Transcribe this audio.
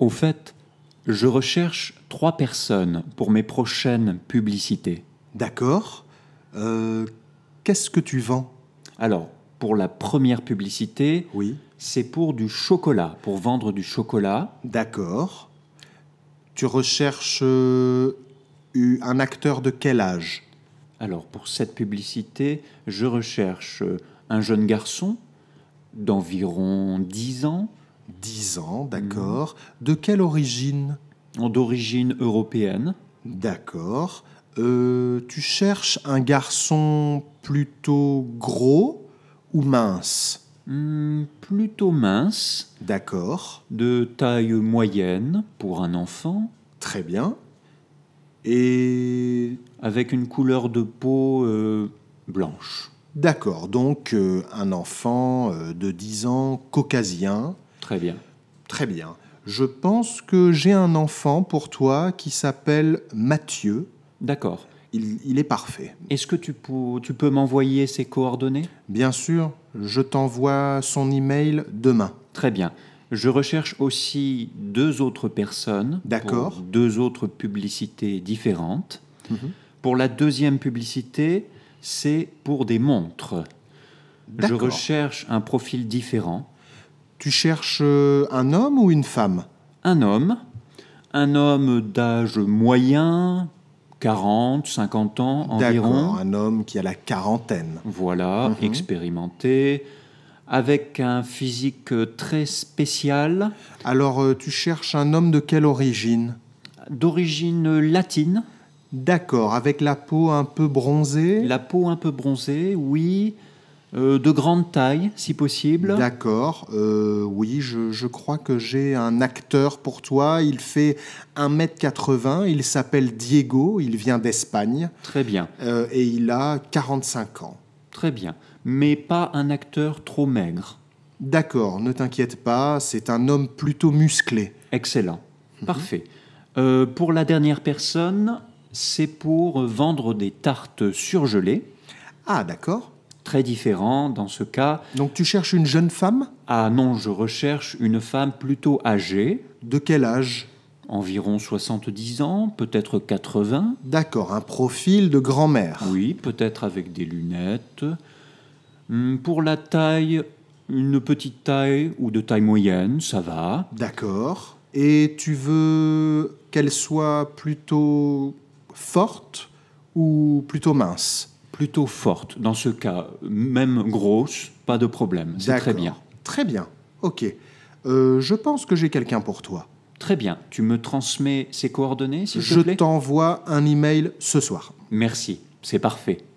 Au fait, je recherche trois personnes pour mes prochaines publicités. D'accord. Euh, qu'est-ce que tu vends Alors, pour la première publicité, oui. c'est pour du chocolat, pour vendre du chocolat. D'accord. Tu recherches euh, un acteur de quel âge Alors, pour cette publicité, je recherche euh, un jeune garçon d'environ 10 ans 10 ans, mhm. d'accord. De quelle origine D'origine européenne. D'accord. Euh, tu cherches un garçon plutôt gros ou mince hmm, Plutôt mince. D'accord. De taille moyenne pour un enfant. Très bien. Et... Avec une couleur de peau euh, blanche. D'accord, donc euh, un enfant de 10 ans caucasien, Très bien. Très bien. Je pense que j'ai un enfant pour toi qui s'appelle Mathieu. D'accord. Il, est parfait. Est-ce que tu, peux, m'envoyer ses coordonnées Bien sûr, je t'envoie son email demain. Très bien. Je recherche aussi deux autres personnes. D'accord. Deux autres publicités différentes. Mhm. Pour la deuxième publicité, c'est pour des montres. Je recherche un profil différent. Tu cherches euh, un homme ou une femme Un homme. Un homme d'âge moyen, 40, 50 ans environ. Un homme qui a la quarantaine. Voilà, mhm. expérimenté, avec un physique euh, très spécial. Alors, euh, tu cherches un homme de quelle origine D'origine latine. D'accord, avec la peau un peu bronzée La peau un peu bronzée, oui. Euh, de grande taille, si possible. D'accord, euh, oui, je, crois que j'ai un acteur pour toi. Il fait 1m80, il s'appelle Diego, il vient d'Espagne. Très bien. Euh, et il a 45 ans. Très bien, mais pas un acteur trop maigre. D'accord, ne t'inquiète pas, c'est un homme plutôt musclé. Excellent, mhm. parfait. pour la dernière personne, c'est pour vendre des tartes surgelées. Ah, d'accord très différent dans ce cas. Donc tu cherches une jeune femme Ah non, je recherche une femme plutôt âgée. De quel âge Environ 70 ans, peut-être 80. D'accord, un profil de grand-mère. Oui, peut-être avec des lunettes. Hum, pour la taille, une petite taille ou de taille moyenne, ça va. D'accord. Et tu veux qu'elle soit plutôt forte ou plutôt mince plutôt forte. Dans ce cas, même grosse, pas de problème. C'est très bien. Très bien. Ok. Euh, je pense que j'ai quelqu'un pour toi. Très bien. Tu me transmets ses coordonnées, s'il te plaît Je t'envoie un email ce soir. Merci. C'est parfait.